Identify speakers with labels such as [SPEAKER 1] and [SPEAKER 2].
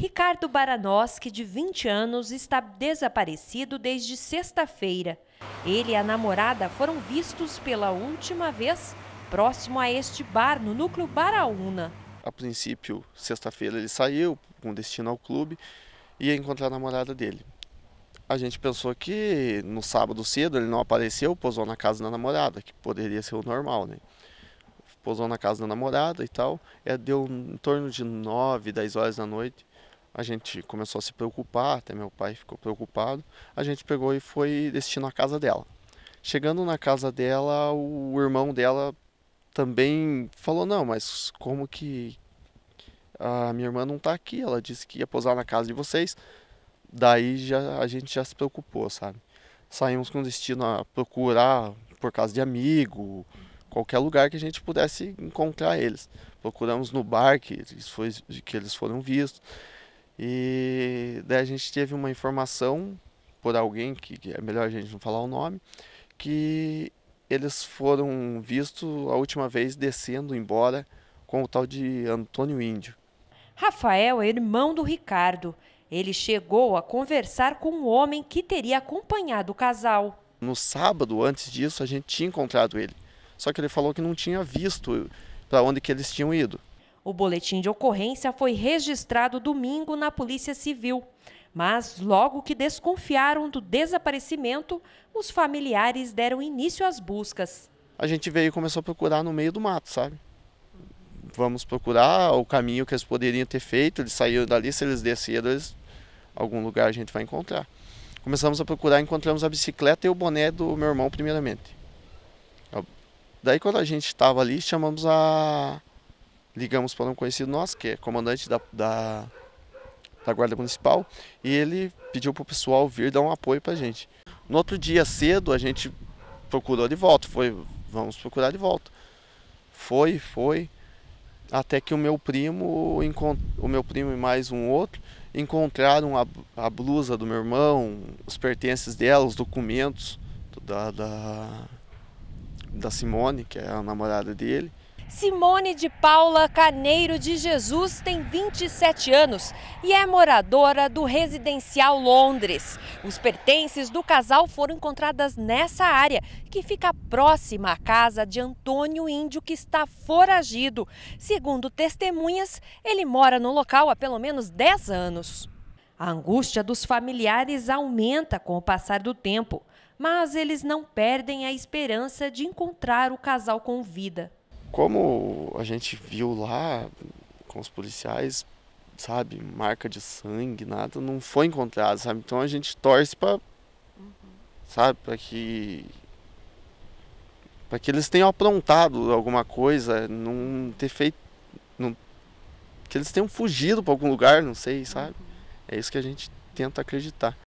[SPEAKER 1] Ricardo Baranoski, de 20 anos, está desaparecido desde sexta-feira. Ele e a namorada foram vistos pela última vez próximo a este bar, no núcleo Baraúna.
[SPEAKER 2] A princípio, sexta-feira ele saiu com destino ao clube e ia encontrar a namorada dele. A gente pensou que no sábado cedo ele não apareceu, posou na casa da namorada, que poderia ser o normal, né? Posou na casa da namorada e tal. É, deu em torno de 9, 10 horas da noite a gente começou a se preocupar, até meu pai ficou preocupado. A gente pegou e foi destino à casa dela. Chegando na casa dela, o irmão dela também falou: Não, mas como que a minha irmã não está aqui? Ela disse que ia posar na casa de vocês. Daí já, a gente já se preocupou, sabe? Saímos com destino a procurar por causa de amigo, qualquer lugar que a gente pudesse encontrar eles. Procuramos no bar que eles, foi, que eles foram vistos. E daí a gente teve uma informação por alguém, que, que é melhor a gente não falar o nome, que eles foram vistos a última vez descendo embora com o tal de Antônio Índio.
[SPEAKER 1] Rafael é irmão do Ricardo. Ele chegou a conversar com um homem que teria acompanhado o casal.
[SPEAKER 2] No sábado, antes disso, a gente tinha encontrado ele. Só que ele falou que não tinha visto para onde que eles tinham ido.
[SPEAKER 1] O boletim de ocorrência foi registrado domingo na Polícia Civil. Mas, logo que desconfiaram do desaparecimento, os familiares deram início às buscas.
[SPEAKER 2] A gente veio e começou a procurar no meio do mato, sabe? Vamos procurar o caminho que eles poderiam ter feito. Eles saíram dali, se eles desceram, eles... algum lugar a gente vai encontrar. Começamos a procurar, encontramos a bicicleta e o boné do meu irmão, primeiramente. Daí, quando a gente estava ali, chamamos a, ligamos para um conhecido nosso, que é comandante da, da, da Guarda Municipal, e ele pediu para o pessoal vir dar um apoio para a gente. No outro dia cedo, a gente procurou de volta, foi, vamos procurar de volta. Foi, foi, até que o meu primo, o meu primo e mais um outro, encontraram a, a blusa do meu irmão, os pertences dela, os documentos da, da, da Simone, que é a namorada dele.
[SPEAKER 1] Simone de Paula Caneiro de Jesus tem 27 anos e é moradora do residencial Londres. Os pertences do casal foram encontradas nessa área, que fica próxima à casa de Antônio Índio, que está foragido. Segundo testemunhas, ele mora no local há pelo menos 10 anos. A angústia dos familiares aumenta com o passar do tempo, mas eles não perdem a esperança de encontrar o casal com vida.
[SPEAKER 2] Como a gente viu lá com os policiais, sabe, marca de sangue, nada, não foi encontrado, sabe? Então a gente torce para uhum. sabe, para que para que eles tenham aprontado alguma coisa, não ter feito não que eles tenham fugido para algum lugar, não sei, sabe? Uhum. É isso que a gente tenta acreditar.